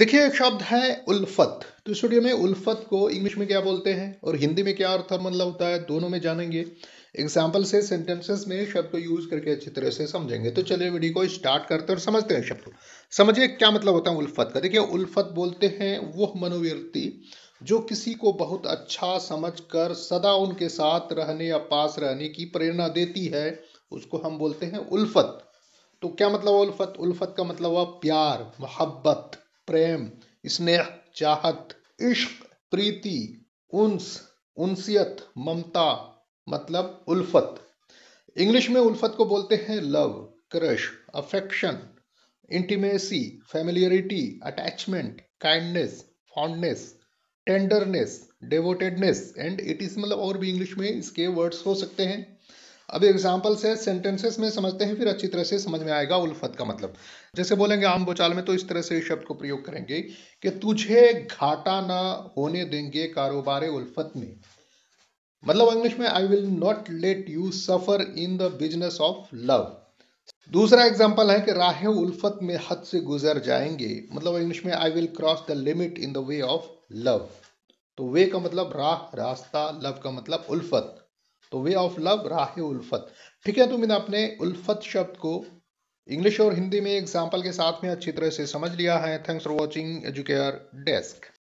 देखिए एक शब्द है उल्फत तो स्टूडियो में उल्फत को इंग्लिश में क्या बोलते हैं और हिंदी में क्या अर्थ और मतलब होता है दोनों में जानेंगे एग्जाम्पल से सेंटेंसेस में शब्द को यूज करके अच्छी तरह से समझेंगे तो चलिए वीडियो को स्टार्ट करते हैं और समझते हैं शब्द को समझिए क्या मतलब होता है उल्फत का देखिए उल्फत बोलते हैं वह मनोवृत्ति जो किसी को बहुत अच्छा समझकर सदा उनके साथ रहने या पास रहने की प्रेरणा देती है उसको हम बोलते हैं उल्फत तो क्या मतलब उल्फत उल्फत का मतलब हुआ प्यार मोहब्बत प्रेम स्नेह चाहत इश्क प्रीति उन्स उन्सियत ममता मतलब उल्फत इंग्लिश में उल्फत को बोलते हैं love crush affection intimacy familiarity attachment kindness fondness tenderness devotedness and it is मतलब और भी इंग्लिश में इसके वर्ड्स हो सकते हैं अब एग्जाम्पल से सेंटेंसेस में समझते हैं फिर अच्छी तरह से समझ में आएगा उल्फत का मतलब जैसे बोलेंगे आम बोचाल में तो इस तरह से इस शब्द को प्रयोग करेंगे कि तुझे घाटा ना होने देंगे कारोबार उल्फत में मतलब इंग्लिश में I will not let you suffer in the business of love दूसरा एग्जाम्पल है कि राह उल्फत में हद से गुजर जाएंगे मतलब इंग्लिश में I will cross the limit in the way of love तो वे का मतलब राह रास्ता लव का मतलब उल्फत तो वे ऑफ लव राह उल्फत ठीक है तो मैंने अपने उल्फत शब्द को इंग्लिश और हिंदी में एग्जाम्पल के साथ में अच्छी तरह से समझ लिया है thanks for watching Educare desk